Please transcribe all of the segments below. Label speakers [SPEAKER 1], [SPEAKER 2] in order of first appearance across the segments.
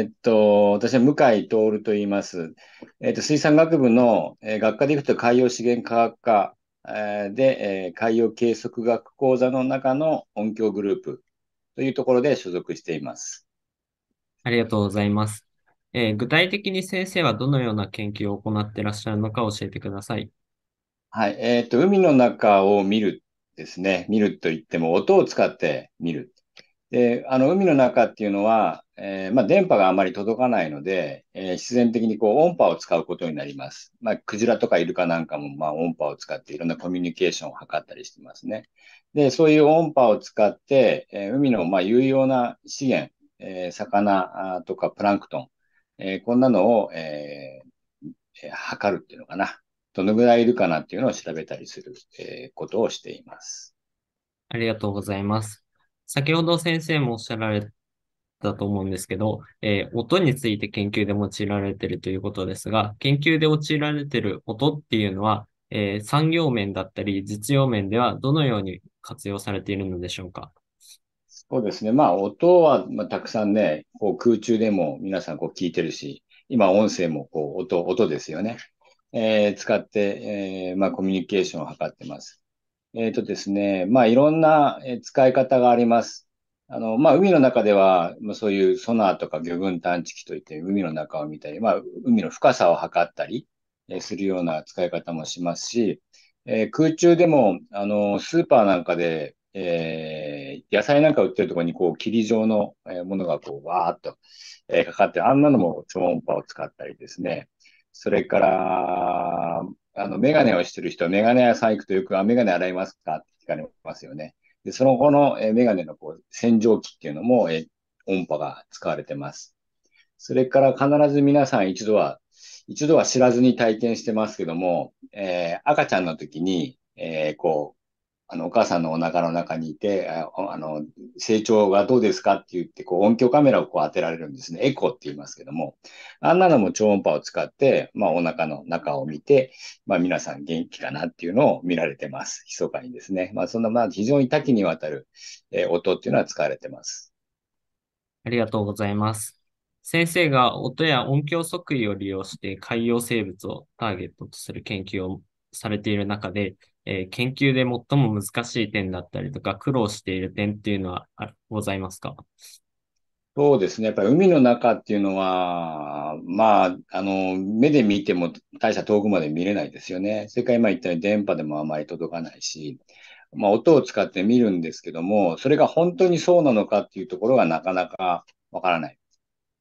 [SPEAKER 1] えっと、私は向井徹と言います。えっと、水産学部の、えー、学科でいくと海洋資源科学科、えー、で、えー、海洋計測学講座の中の音響グループというところで所属
[SPEAKER 2] しています。ありがとうございます。えー、具体的に先生はどのような研究を行ってらっしゃるのか教えてください。
[SPEAKER 1] はい。えっと、海の中を見るですね。見るといっても音を使って見る。
[SPEAKER 2] で、あの、海
[SPEAKER 1] の中っていうのは、えー、まあ、電波があまり届かないので、えー、必然的にこう音波を使うことになります。まあ、クジラとかイルカなんかも、まあ、音波を使っていろんなコミュニケーションを図ったりしてますね。で、そういう音波を使って、えー、海の、ま有用な資源、え魚とかプランクトン、えこんなのを、え測るっていうのかな。どのぐらいいるかなっていうのを調べたりする、えことをしています。
[SPEAKER 2] ありがとうございます。先ほど先生もおっしゃられたと思うんですけど、えー、音について研究で用いられてるということですが、研究で用いられてる音っていうのは、えー、産業面だったり実用面ではどのように活用されているのでしょうか。
[SPEAKER 1] そうですね。まあ、音は、まあ、たくさんね、こう空中でも皆さんこう聞いてるし、今音声もこう音、音ですよね。えー、使って、えー、まあ、コミュニケーションを図ってます。えっ、ー、とですね、まあ、いろんな使い方があります。あの、まあ、海の中では、まあ、そういうソナーとか魚群探知機といって、海の中を見たり、まあ、海の深さを測ったり、えするような使い方もしますし、えー、空中でも、あの、スーパーなんかで、えー、野菜なんか売ってるところに、こう、霧状のものが、こう、わーっと、えかかって、あんなのも超音波を使ったりですね。それから、あの、メガネをしてる人メガネ屋さん行くとよく、あ、メガネ洗いますかって聞かれますよね。で、その後の、えメガネのこう洗浄機っていうのも、え音波が使われてます。それから必ず皆さん一度は、一度は知らずに体験してますけども、えー、赤ちゃんの時に、えー、こあの、お母さんのお腹の中にいて、あの、成長がどうですかって言って、こう、音響カメラをこう当てられるんですね。エコーって言いますけども、あんなのも超音波を使って、まあ、お腹の中を見て、まあ、皆さん元気かなっていうのを見られてます。密かにですね。まあ、そんな、まあ、非常に多岐にわたる、え音っていうのは使われてます。
[SPEAKER 2] ありがとうございます。先生が音や音響測位を利用して海洋生物をターゲットとする研究をされている中で、えー、研究で最も難しい点だったりとか、苦労している点っていうのはございますか
[SPEAKER 1] そうですね。やっぱり海の中っていうのは、まあ、あの、目で見ても大した遠くまで見れないですよね。それから今言ったように電波でもあまり届かないし、まあ、音を使って見るんですけども、それが本当にそうなのかっていうところがなかなかわからない。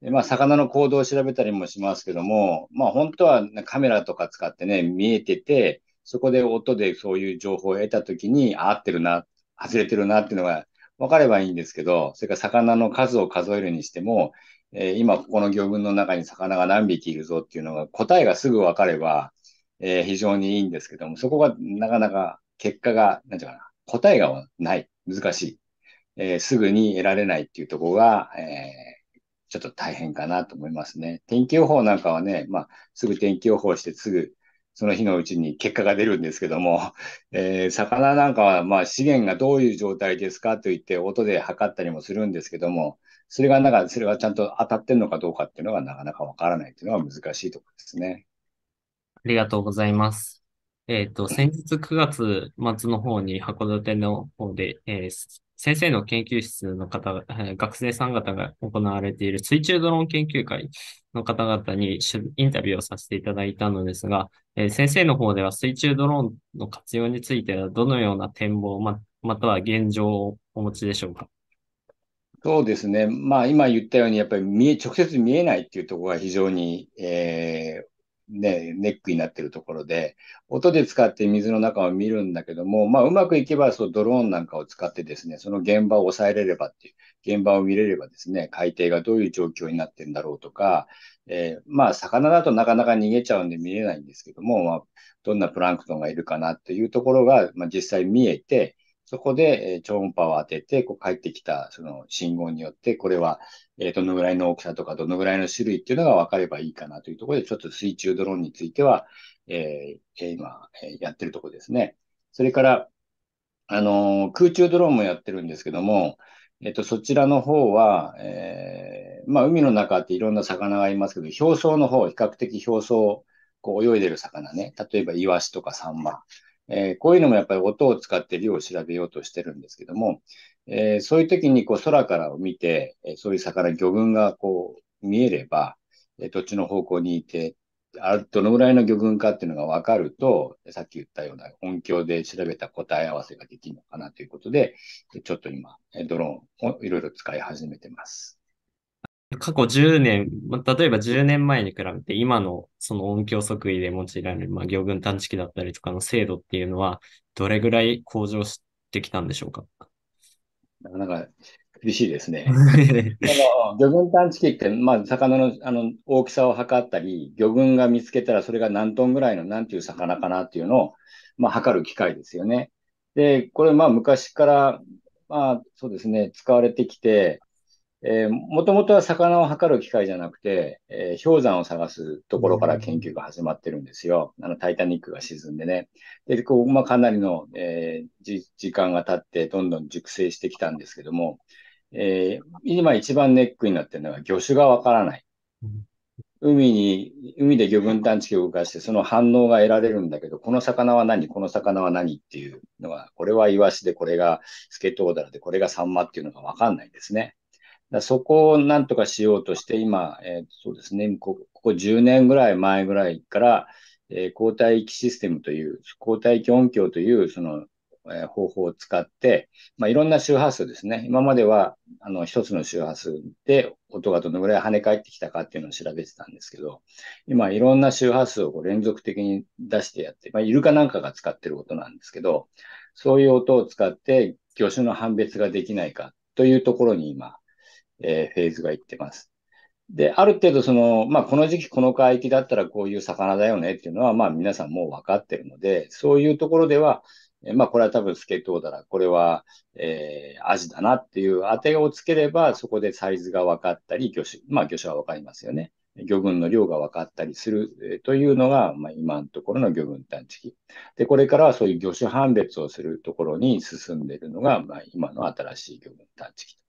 [SPEAKER 1] でまあ、魚の行動を調べたりもしますけども、まあ、本当はカメラとか使ってね、見えてて、そこで音でそういう情報を得たときに、合ってるな、外れてるなっていうのが分かればいいんですけど、それから魚の数を数えるにしても、えー、今ここの魚群の中に魚が何匹いるぞっていうのが答えがすぐ分かれば、えー、非常にいいんですけども、そこがなかなか結果が、なんていうかな、答えがない、難しい、えー、すぐに得られないっていうところが、えーちょっと大変かなと思いますね。天気予報なんかはね、まあ、すぐ天気予報してすぐその日のうちに結果が出るんですけども、えー、魚なんかはまあ資源がどういう状態ですかと言って音で測ったりもするんですけども、それがなんか、それがちゃんと当たってるのかどうかっていうのがなかなかわからないっていうのは難しいところですね。
[SPEAKER 2] ありがとうございます。えっ、ー、と、先日9月末の方に函館の方で、えー、先生の研究室の方、学生さん方が行われている水中ドローン研究会の方々にインタビューをさせていただいたのですが、えー、先生の方では水中ドローンの活用についてはどのような展望、ま、または現状をお持ちでしょうか
[SPEAKER 1] そうですね。まあ今言ったように、やっぱり見え、直接見えないっていうところが非常に、えー、ね、ネックになってるところで、音で使って水の中を見るんだけども、まあ、うまくいけば、そう、ドローンなんかを使ってですね、その現場を抑えれればっていう、現場を見れればですね、海底がどういう状況になってるんだろうとか、えー、まあ、魚だとなかなか逃げちゃうんで見れないんですけども、まあ、どんなプランクトンがいるかなっていうところが、まあ、実際見えて、そこで超音波を当てて、こう返ってきたその信号によって、これはどのぐらいの大きさとか、どのぐらいの種類っていうのが分かればいいかなというところで、ちょっと水中ドローンについては、えー、今、やってるところですね。それから、あのー、空中ドローンもやってるんですけども、えっと、そちらの方は、えー、まあ、海の中っていろんな魚がいますけど、表層の方、比較的表層、こう泳いでる魚ね、例えばイワシとかサンマ。えー、こういうのもやっぱり音を使って量を調べようとしてるんですけども、えー、そういう時にこう空からを見て、えそういう魚、魚群がこう見えれば、えどっちの方向にいて、あどのぐらいの魚群かっていうのが分かると、さっき言ったような音響で調べた答え合わせができるのかなということで、ちょっと今、ドローンをいろいろ使い始めてま
[SPEAKER 2] す。過去10年、例えば10年前に比べて今のその音響測位で用いられる、まあ、行群探知機だったりとかの精度っていうのはどれぐらい向上してきたんでしょうかなかなか厳しいですね。
[SPEAKER 1] 魚群探知機って、まあ、魚のあの大きさを測ったり、魚群が見つけたらそれが何トンぐらいの何ていう魚かなっていうのを、まあ、測る機械ですよね。で、これまあ昔から、まあそうですね、使われてきて、えー、もともとは魚を測る機械じゃなくて、えー、氷山を探すところから研究が始まってるんですよ。あの、タイタニックが沈んでね。で、こう、まあ、かなりの、えー、時間が経って、どんどん熟成してきたんですけども、えー、今一番ネックになってるのは魚種がわからない。海に、海で魚群探知機を動かして、その反応が得られるんだけど、この魚は何この魚は何っていうのが、これはイワシで、これがスケトウダラで、これがサンマっていうのがわかんないんですね。だそこをなんとかしようとして、今、えー、そうですね、ここ10年ぐらい前ぐらいから、えー、交域システムという、抗体域音響という、その、えー、方法を使って、まあ、いろんな周波数ですね。今までは、一つの周波数で音がどのぐらい跳ね返ってきたかっていうのを調べてたんですけど、今、いろんな周波数を連続的に出してやって、まあ、イルカなんかが使ってる音なんですけど、そういう音を使って、魚種の判別ができないかというところに今、えー、フェーズがいってます。で、ある程度その、まあ、この時期この海域だったらこういう魚だよねっていうのは、まあ、皆さんもう分かってるので、そういうところでは、えまあ、これは多分スケトウだな、これは、えー、アジだなっていう当てをつければ、そこでサイズが分かったり、魚種、まあ、魚種は分かりますよね。魚群の量が分かったりするというのが、まあ、今のところの魚群探知機。で、これからはそういう魚種判別をするところに進んでいるのが、まあ、今の新しい魚群探知機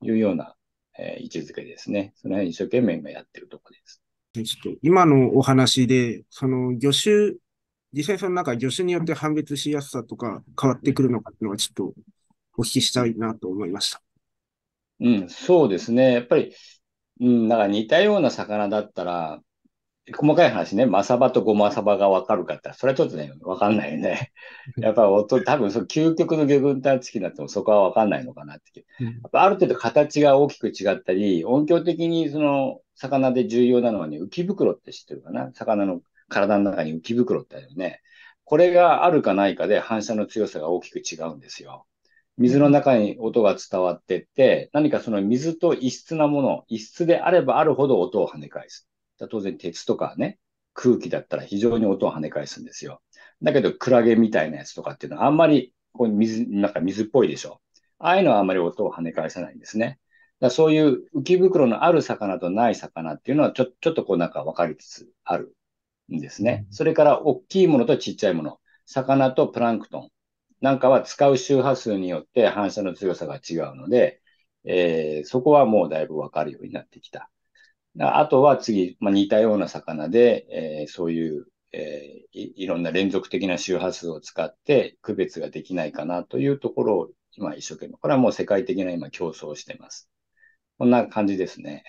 [SPEAKER 1] というようなえー、位置づけですね。その辺一生懸命今やってるとこです。
[SPEAKER 2] ちょっと今のお話で、その魚種、実際その中、魚種によって判別しやすさとか変わってくるのかっていうのはちょっとお聞きしたいなと思いました。うん、そうです
[SPEAKER 1] ね。やっぱり、うん、なんか似たような魚だったら、細かい話ね、マサバとゴマサバが分かるかって、それはちょっとね、分かんないよね。やっぱ音、多分その究極の魚群探知機になってもそこは分かんないのかなって。やっぱある程度形が大きく違ったり、音響的にその魚で重要なのはね、浮き袋って知ってるかな魚の体の中に浮き袋ってあるよね。これがあるかないかで反射の強さが大きく違うんですよ。水の中に音が伝わってって、何かその水と異質なもの、異質であればあるほど音を跳ね返す。当然鉄とかね、空気だったら非常に音を跳ね返すんですよ。だけど、クラゲみたいなやつとかっていうのはあんまり、こう水、なんか水っぽいでしょ。ああいうのはあんまり音を跳ね返さないんですね。だそういう浮き袋のある魚とない魚っていうのはちょ、ちょっとこうなんか分かりつつあるんですね。それから大きいものとちっちゃいもの。魚とプランクトンなんかは使う周波数によって反射の強さが違うので、えー、そこはもうだいぶ分かるようになってきた。あとは次、まあ、似たような魚で、えー、そういう、えーい、いろんな連続的な周波数を使って区別ができないかなというところを今一生懸命、これはもう世界的な今競争をしてます。こんな感じですね。